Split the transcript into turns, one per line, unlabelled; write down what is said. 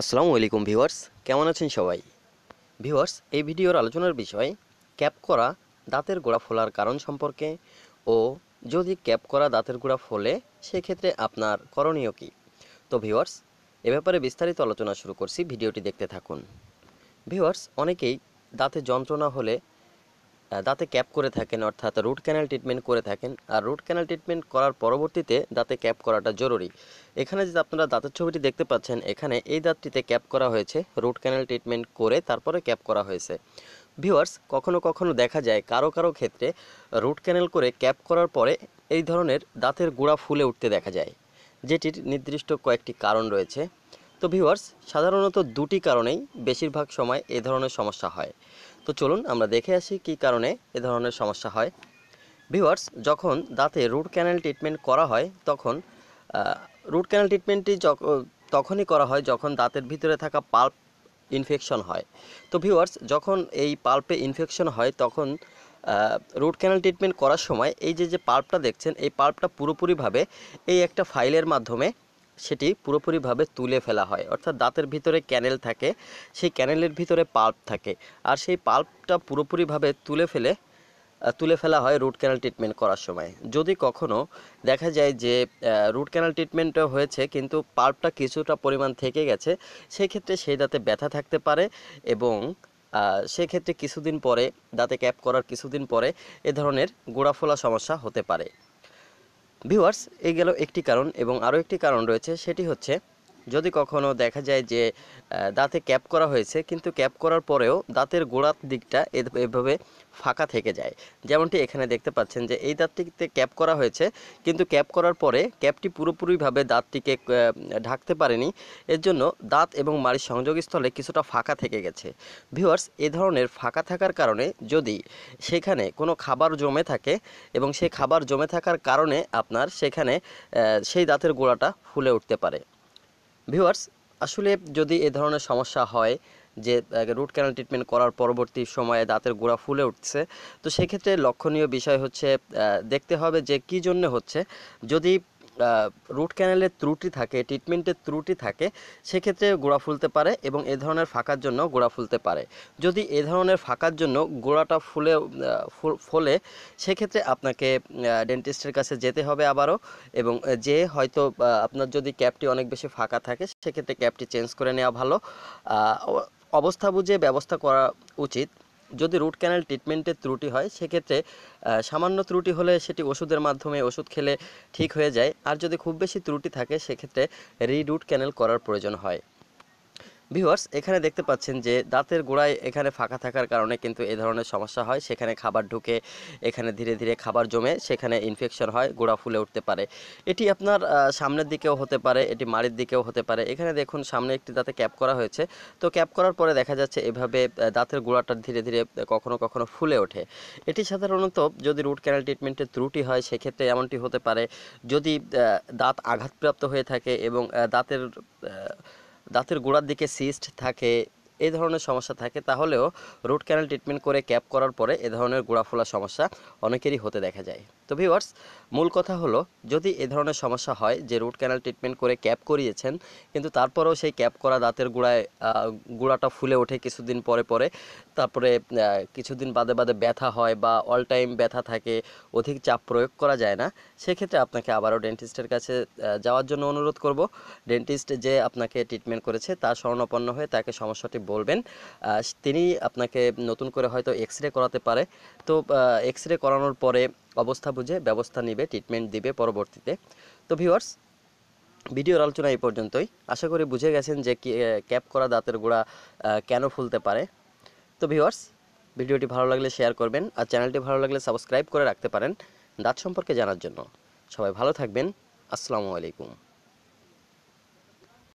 আসসালামু আলাইকুম ভিউয়ার্স কেমন আছেন সবাই ভিউয়ার্স এই ভিডিওর আলোচনার বিষয় ক্যাপ করা দাঁতের গোড়া ফোলার কারণ সম্পর্কে ও যদি ক্যাপ করা দাঁতের গোড়া ফোলে সেক্ষেত্রে আপনার করণীয় কী তো ভিউয়ার্স এ ব্যাপারে বিস্তারিত আলোচনা শুরু করছি ভিডিওটি দেখতে থাকুন ভিউয়ার্স অনেকেই দাঁতে যন্ত্রণা হলে দাঁতে ক্যাপ করে থাকেন অর্থাৎ রুট ক্যানাল ট্রিটমেন্ট করে থাকেন আর রুট ক্যানাল ট্রিটমেন্ট করার পরবর্তীতে দাঁতে ক্যাপ করাটা জরুরি এখানে যে আপনারা দাঁতের ছবিটি দেখতে পাচ্ছেন এখানে এই দাঁতটিতে ক্যাপ করা হয়েছে রুট ক্যানাল ট্রিটমেন্ট করে তারপরে ক্যাপ করা হয়েছে ভিউয়ার্স কখনো কখনো দেখা যায় কারো কারো ক্ষেত্রে রুট ক্যানেল করে ক্যাপ করার পরে এই ধরনের দাঁতের গোড়া ফুলে উঠতে দেখা যায় যেটির নির্দিষ্ট কয়েকটি কারণ রয়েছে তো ভিউয়ার্স সাধারণত দুটি কারণেই বেশিরভাগ সময় এ ধরনের সমস্যা হয় তো চলুন আমরা দেখে আসি কি কারণে এ ধরনের সমস্যা হয় ভিউয়ার্স যখন দাঁতে রুট ক্যানেল ট্রিটমেন্ট করা হয় তখন রুট ক্যানেল ট্রিটমেন্টটি তখনই করা হয় যখন দাঁতের ভিতরে থাকা পাল্প ইনফেকশন হয় তো ভিউয়ার্স যখন এই পাল্পে ইনফেকশন হয় তখন রুট ক্যানাল ট্রিটমেন্ট করার সময় এই যে যে পাল্পটা দেখছেন এই পাল্পটা পুরোপুরিভাবে এই একটা ফাইলের মাধ্যমে সেটি পুরোপুরিভাবে তুলে ফেলা হয় অর্থাৎ দাঁতের ভিতরে ক্যানেল থাকে সেই ক্যানেলের ভিতরে পাল্প থাকে আর সেই পাল্পটা পুরোপুরিভাবে তুলে ফেলে তুলে ফেলা হয় রুট ক্যানাল ট্রিটমেন্ট করার সময় যদি কখনও দেখা যায় যে রুট ক্যানাল ট্রিটমেন্টটা হয়েছে কিন্তু পাল্পটা কিছুটা পরিমাণ থেকে গেছে সেক্ষেত্রে সেই দাঁতে ব্যথা থাকতে পারে এবং সেক্ষেত্রে কিছুদিন পরে দাঁতে ক্যাপ করার কিছুদিন পরে এ ধরনের গোড়াফোলা সমস্যা হতে পারে ভিউয়ার্স এই গেল একটি কারণ এবং আরও একটি কারণ রয়েছে সেটি হচ্ছে যদি কখনও দেখা যায় যে দাঁতে ক্যাপ করা হয়েছে কিন্তু ক্যাপ করার পরেও দাঁতের গোড়ার দিকটা এভাবে ফাঁকা থেকে যায় যেমনটি এখানে দেখতে পাচ্ছেন যে এই দাঁতটিতে ক্যাপ করা হয়েছে কিন্তু ক্যাপ করার পরে ক্যাপটি পুরোপুরিভাবে দাঁতটিকে ঢাকতে পারেনি এর জন্য দাঁত এবং মাড়ির সংযোগস্থলে কিছুটা ফাঁকা থেকে গেছে ভিউয়ার্স এ ধরনের ফাঁকা থাকার কারণে যদি সেখানে কোনো খাবার জমে থাকে এবং সেই খাবার জমে থাকার কারণে আপনার সেখানে সেই দাঁতের গোড়াটা ফুলে উঠতে পারে ভিউয়ার্স আসলে যদি এ ধরনের সমস্যা হয় যে রুট ক্যানাল ট্রিটমেন্ট করার পরবর্তী সময়ে দাঁতের গোড়া ফুলে উঠছে তো সেক্ষেত্রে লক্ষণীয় বিষয় হচ্ছে দেখতে হবে যে কি জন্য হচ্ছে যদি রুট ক্যানেলের ত্রুটি থাকে ট্রিটমেন্টের ত্রুটি থাকে সেক্ষেত্রে গোড়া ফুলতে পারে এবং এ ধরনের ফাঁকার জন্য গোড়া ফুলতে পারে যদি এ ধরনের ফাঁকার জন্য গোড়াটা ফুলে ফলে সেক্ষেত্রে আপনাকে ডেন্টিস্টের কাছে যেতে হবে আবারও এবং যে হয়তো আপনার যদি ক্যাপটি অনেক বেশি ফাঁকা থাকে সেক্ষেত্রে ক্যাপটি চেঞ্জ করে নেওয়া ভালো অবস্থা বুঝে ব্যবস্থা করা উচিত যদি রুট ক্যানাল ট্রিটমেন্টের ত্রুটি হয় সেক্ষেত্রে সামান্য ত্রুটি হলে সেটি ওষুধের মাধ্যমে ওষুধ খেলে ঠিক হয়ে যায় আর যদি খুব বেশি ত্রুটি থাকে সেক্ষেত্রে রুট ক্যানেল করার প্রয়োজন হয় ভিউয়ার্স এখানে দেখতে পাচ্ছেন যে দাঁতের গোড়ায় এখানে ফাঁকা থাকার কারণে কিন্তু এ ধরনের সমস্যা হয় সেখানে খাবার ঢুকে এখানে ধীরে ধীরে খাবার জমে সেখানে ইনফেকশন হয় গোড়া ফুলে উঠতে পারে এটি আপনার সামনের দিকেও হতে পারে এটি মাড়ির দিকেও হতে পারে এখানে দেখুন সামনে একটি দাঁতে ক্যাপ করা হয়েছে তো ক্যাপ করার পরে দেখা যাচ্ছে এভাবে দাঁতের গোড়াটা ধীরে ধীরে কখনো কখনো ফুলে ওঠে এটি সাধারণত যদি রুট ক্যানাল ট্রিটমেন্টের ত্রুটি হয় সেক্ষেত্রে এমনটি হতে পারে যদি দাঁত আঘাতপ্রাপ্ত হয়ে থাকে এবং দাঁতের দাঁতের গোড়ার দিকে সিস্ট থাকে এই ধরনের সমস্যা থাকে তাহলেও রুট ক্যানেল ট্রিটমেন্ট করে ক্যাপ করার পরে এ ধরনের গোড়া সমস্যা অনেকেরই হতে দেখা যায় তো ভিওয়ার্স মূল কথা হলো যদি এ ধরনের সমস্যা হয় যে রুট ক্যানেল ট্রিটমেন্ট করে ক্যাপ করিয়েছেন কিন্তু তারপরেও সেই ক্যাপ করা দাঁতের গুঁড়ায় গোড়াটা ফুলে ওঠে কিছুদিন পরে পরে তারপরে কিছুদিন বাদে বাদে ব্যথা হয় বা অল টাইম ব্যথা থাকে অধিক চাপ প্রয়োগ করা যায় না সেক্ষেত্রে আপনাকে আবারও ডেন্টিস্টের কাছে যাওয়ার জন্য অনুরোধ করব ডেন্টিস্ট যে আপনাকে ট্রিটমেন্ট করেছে তার স্মরণাপন্ন হয়ে তাকে সমস্যাটি বলবেন তিনি আপনাকে নতুন করে হয়তো এক্স রে করাতে পারে তো এক্স রে করানোর পরে অবস্থা বুঝে ব্যবস্থা নিবে ট্রিটমেন্ট দিবে পরবর্তীতে তো ভিউয়ার্স ভিডিওর আলোচনা এই পর্যন্তই আশা করি বুঝে গেছেন যে ক্যাপ করা দাঁতের গোড়া কেন ফুলতে পারে তো ভিউয়ার্স ভিডিওটি ভালো লাগলে শেয়ার করবেন আর চ্যানেলটি ভালো লাগলে সাবস্ক্রাইব করে রাখতে পারেন দাঁত সম্পর্কে জানার জন্য সবাই ভালো থাকবেন আসসালামু আলাইকুম